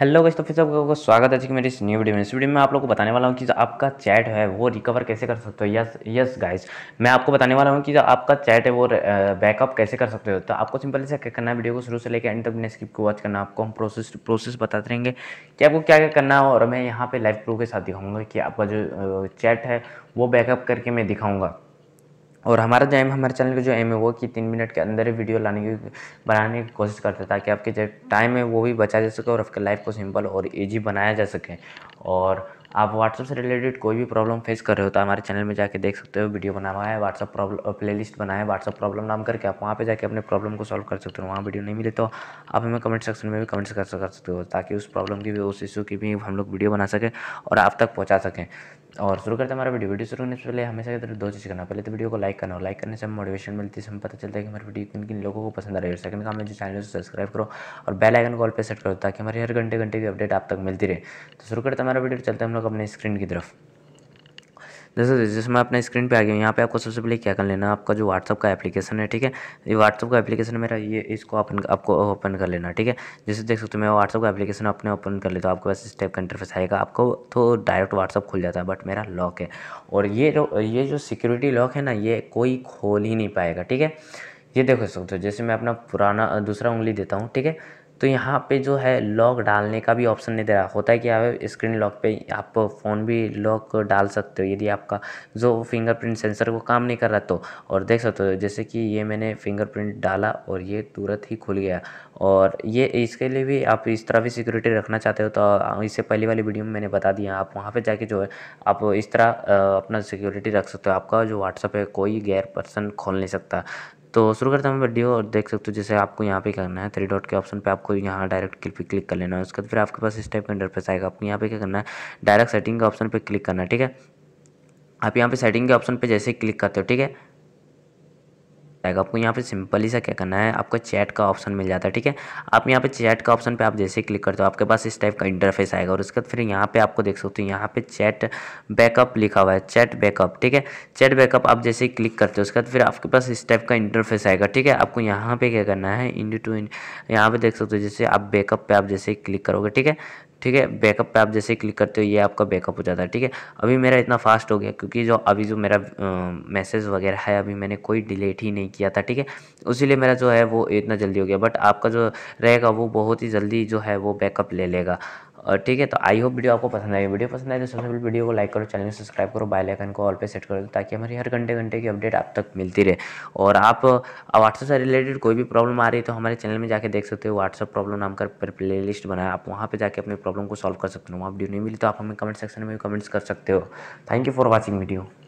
hello guys तो फिर सब लोगों का स्वागत है मेरी इस न्यू वीडियो में इस वीडियो में आप लोगों को बताने वाला हूँ कि आपका चैट है वो रिकवर कैसे कर सकते हो यस यस गाइस मैं आपको बताने वाला हूँ कि आपका चैट है वो बैकअप कैसे कर सकते हो तो आपको सिंपली से क्या करना है वीडियो को शुरू से लेकर एंड तक बिना स्किप को वॉच करना आपको हम प्रोसेस प्रोसेस बताते रहेंगे कि आपको क्या क्या करना है और मैं यहाँ पर लाइव प्रूफ के साथ दिखाऊंगा कि आपका जो चैट है वो बैकअप करके मैं दिखाऊंगा और हमारा जो एम हमारे चैनल का जो एम है वो कि तीन मिनट के अंदर ही वीडियो लाने की बनाने की कोशिश करते हैं ताकि आपके जो टाइम है वो भी बचा जा सके और आपके लाइफ को सिंपल और ईजी बनाया जा सके और आप व्हाट्सअप से रिलेटेड कोई भी प्रॉब्लम फेस कर रहे हो तो हमारे चैनल में जाके देख सकते हो वीडियो बना हुआ है व्हाट्सअप प्रॉब्लम प्ले लिस्ट बनाए व्हाट्सअप प्रॉब्लम नाम करके आप वहाँ पे जाके अपने प्रॉब्लम को सॉल्व कर सकते हो वहाँ वीडियो नहीं मिले तो आप हमें कमेंट सेक्शन में भी कमेंट्स कर सकते हो ताकि उस प्रॉब्लम की भी उस इशू की भी हम लोग वीडियो बना सकें और आप तक पहुँचा सकें और शुरू करते हैं हमारा वीडियो वीडियो शुरू करने से पहले हमेशा की तरफ दो चीज़ करना पहले तो वीडियो को लाइक करना लाइक करने से हमें मोटिवेशन मिलती है हमें पता चलता है कि हमारी वीडियो किन किन लोगों को पसंद आ रही है सेकंड काम है जो चैनल से सब्सक्राइब करो और बेल आइकन कॉल पर सेट करो ताकि हमारी हर घंटे घंटे की अपडेट आप तक मिलती रहे तो शुरू करते हमारा वीडियो चलते हैं हम लोग अपने स्क्रीन की तरफ जैसे जैसे मैं अपने स्क्रीन पे आ गया यहाँ पे आपको सबसे पहले क्या कर लेना आपका जो व्हाट्सअप का एप्लीकेशन है ठीक है ये व्हाट्सअप का एप्लीकेशन मेरा ये इसको अपन आपको ओपन कर लेना ठीक है जैसे देख सकते हो मैं व्हाट्सअप का एप्लीकेशन अपने ओपन कर लेता हूँ आपके पास इस टाइप का इंटरफेस आएगा आपको तो डायरेक्ट व्हाट्सअप खुल जाता है बट मेरा लॉक है और ये जो ये जो सिक्योरिटी लॉक है ना ये कोई खोल ही नहीं पाएगा ठीक है ये देख सकते हो जैसे मैं अपना पुराना दूसरा उंगली देता हूँ ठीक है तो यहाँ पर जो है लॉक डालने का भी ऑप्शन नहीं दे रहा होता है कि आप स्क्रीन लॉक पे आप फ़ोन भी लॉक डाल सकते हो यदि आपका जो फ़िंगरप्रिंट सेंसर वो काम नहीं कर रहा तो और देख सकते हो जैसे कि ये मैंने फ़िंगरप्रिंट डाला और ये तुरंत ही खुल गया और ये इसके लिए भी आप इस तरह भी सिक्योरिटी रखना चाहते हो तो इससे पहले वाली वीडियो में मैंने बता दिया आप वहाँ पर जाके जो है आप इस तरह अपना सिक्योरिटी रख सकते हो आपका जो व्हाट्सअप है कोई गैर पर्सन खोल नहीं सकता तो शुरू करता हूँ वीडियो और देख सकते हो जैसे आपको यहाँ पे करना है थ्री डॉट के ऑप्शन पे आपको यहाँ डायरेक्ट क्लिक क्लिक कर लेना है उसके बाद फिर आपके पास इस टाइप का इंटरफेस आएगा आपको यहाँ पे क्या करना है डायरेक्ट सेटिंग के ऑप्शन पे क्लिक करना है ठीक है आप यहाँ पे सेटिंग के ऑप्शन पे जैसे क्लिक करते हो ठीक है जाएगा आपको यहाँ पे सिंपली सा क्या करना है आपको चैट का ऑप्शन मिल जाता है ठीक है आप यहाँ पे चैट का ऑप्शन पे आप जैसे क्लिक करते हो आपके पास इस टाइप का इंटरफेस आएगा और उसके बाद फिर यहाँ पे आपको देख सकते हो यहाँ पे चैट बैकअप लिखा हुआ है चैट बैकअप ठीक है चैट बैकअप आप जैसे क्लिक करते हो उसके बाद फिर आपके पास इस टाइप का इंटरफेस आएगा ठीक है आपको यहाँ पर क्या करना है इंड टू इंड यहाँ पर देख सकते हो जैसे आप बैकअप पर आप जैसे क्लिक करोगे ठीक है ठीक है बैकअप पे आप जैसे क्लिक करते हो ये आपका बैकअप हो जाता है ठीक है अभी मेरा इतना फास्ट हो गया क्योंकि जो अभी जो मेरा मैसेज वगैरह है अभी मैंने कोई डिलेट ही नहीं किया था ठीक है उसीलिए मेरा जो है वो इतना जल्दी हो गया बट आपका जो रहेगा वो बहुत ही जल्दी जो है वो बैकअप ले लेगा ठीक है तो आई होप वीडियो आपको पसंद आई वीडियो पसंद आए तो सबसे पहले वीडियो को लाइक करो चैनल को सब्सक्राइब करो बेल आइकन को ऑल पे सेट करो ताकि हमारी हर घंटे घंटे की अपडेट आप तक मिलती रहे और आप व्हाट्सअप से रिलेटेड कोई भी प्रॉब्लम आ रही है तो हमारे चैनल में जाकर देख सकते हो व्हाट्सअप प्रॉब्लम नाम कर प्ले लिस्ट बनाया आप वहाँ पर जाकर अपनी प्रॉब्लम को सॉल्व कर सकते हो वहाँ वीडियो नहीं मिली तो आप हमें कमेंट सेक्शन में भी कमेंट्स कर सकते हो thank you for watching video